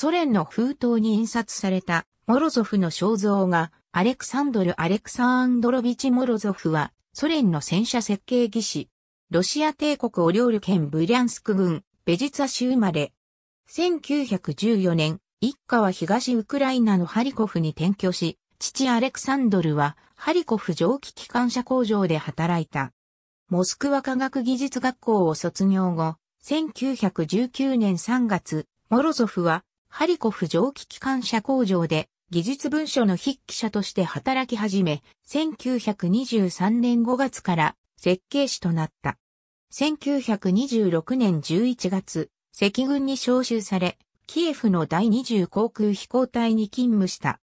ソ連の封筒に印刷されたモロゾフの肖像画、アレクサンドル・アレクサンドロビチ・モロゾフは、ソ連の戦車設計技師、ロシア帝国オリ理ール県ブリャンスク郡、ベジツァ州生まれ。1914年、一家は東ウクライナのハリコフに転居し、父アレクサンドルは、ハリコフ蒸気機関車工場で働いた。モスクワ科学技術学校を卒業後、1919年3月、モロゾフはハリコフ蒸気機関車工場で技術文書の筆記者として働き始め、1923年5月から設計士となった。1926年11月、赤軍に召集され、キエフの第20航空飛行隊に勤務した。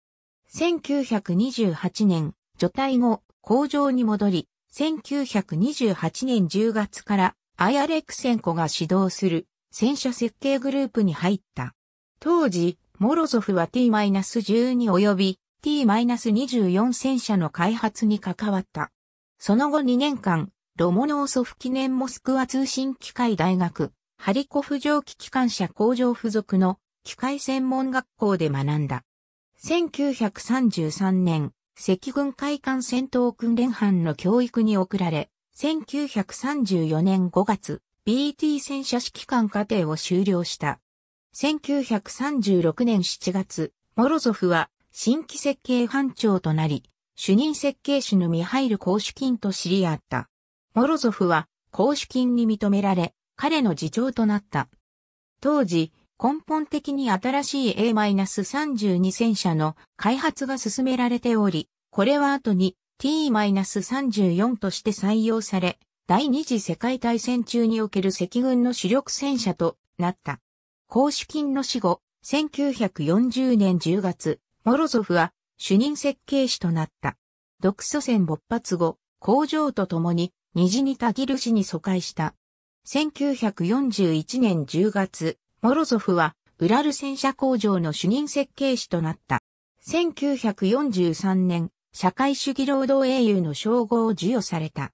1928年、除隊後、工場に戻り、1928年10月から、アアレクセンコが指導する戦車設計グループに入った。当時、モロゾフは T-12 及び T-24 戦車の開発に関わった。その後2年間、ロモノーソフ記念モスクワ通信機械大学、ハリコフ蒸気機関車工場付属の機械専門学校で学んだ。1933年、赤軍海艦戦闘訓練班の教育に送られ、1934年5月、BT 戦車指揮官課程を修了した。1936年7月、モロゾフは新規設計班長となり、主任設計士のミハイル・公主ンと知り合った。モロゾフは公主金に認められ、彼の次長となった。当時、根本的に新しい A-32 戦車の開発が進められており、これは後に T-34 として採用され、第二次世界大戦中における赤軍の主力戦車となった。公主金の死後、1940年10月、モロゾフは主任設計士となった。独ソ戦勃発後、工場と共に虹にたぎる市に疎開した。1941年10月、モロゾフはウラル戦車工場の主任設計士となった。1943年、社会主義労働英雄の称号を授与された。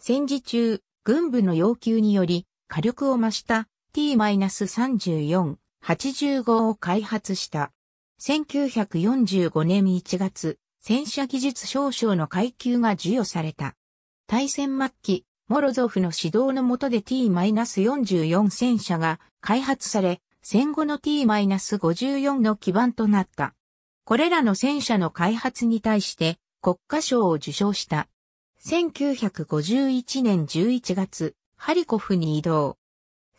戦時中、軍部の要求により火力を増した t 3 4 85を開発した。1945年1月、戦車技術少将の階級が授与された。大戦末期、モロゾフの指導の下で T-44 戦車が開発され、戦後の T-54 の基盤となった。これらの戦車の開発に対して国家賞を受賞した。1951年11月、ハリコフに移動。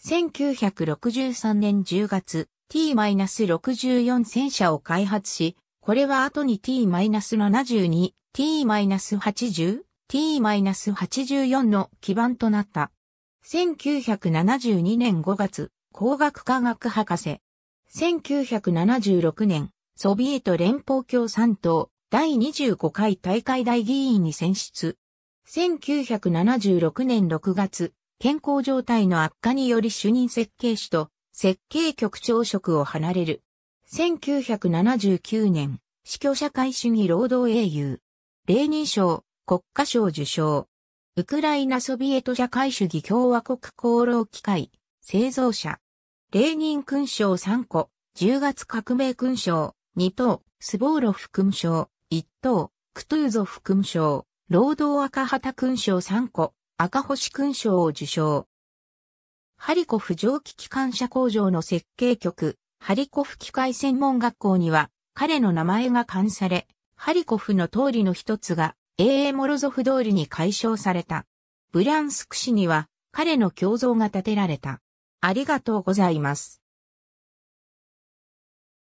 1963年10月、T-64 戦車を開発し、これは後に T-72、T-80、T-84 の基盤となった。1972年5月、工学科学博士。1976年、ソビエト連邦共産党第25回大会大議員に選出。1976年6月、健康状態の悪化により主任設計士と設計局長職を離れる。1979年、死去社会主義労働英雄。レーニン賞、国家賞受賞。ウクライナソビエト社会主義共和国功労機会、製造者。レーニン勲章3個、10月革命勲章、2等、スボーロフ勲章、1等、クトゥーゾフ勲章、労働赤旗勲章3個、赤星勲章を受賞。ハリコフ蒸気機関車工場の設計局、ハリコフ機械専門学校には、彼の名前が冠され、ハリコフの通りの一つが、A. A. モロゾフ通りに解消された。ブリャンスク市には、彼の胸像が建てられた。ありがとうございます。